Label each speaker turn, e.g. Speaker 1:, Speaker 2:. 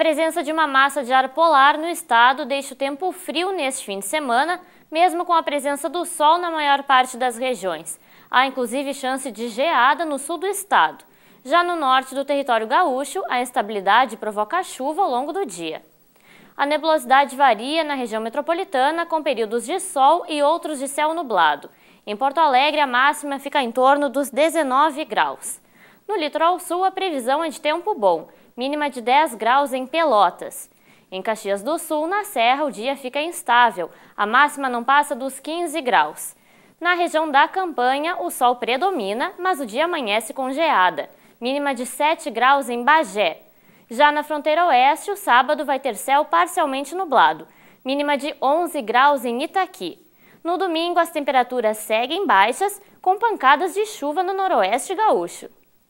Speaker 1: presença de uma massa de ar polar no estado deixa o tempo frio neste fim de semana, mesmo com a presença do sol na maior parte das regiões. Há inclusive chance de geada no sul do estado. Já no norte do território gaúcho, a instabilidade provoca chuva ao longo do dia. A nebulosidade varia na região metropolitana, com períodos de sol e outros de céu nublado. Em Porto Alegre, a máxima fica em torno dos 19 graus. No litoral sul, a previsão é de tempo bom mínima de 10 graus em Pelotas. Em Caxias do Sul, na Serra, o dia fica instável, a máxima não passa dos 15 graus. Na região da Campanha, o sol predomina, mas o dia amanhece com geada, mínima de 7 graus em Bagé. Já na fronteira oeste, o sábado vai ter céu parcialmente nublado, mínima de 11 graus em Itaqui. No domingo, as temperaturas seguem baixas, com pancadas de chuva no noroeste gaúcho.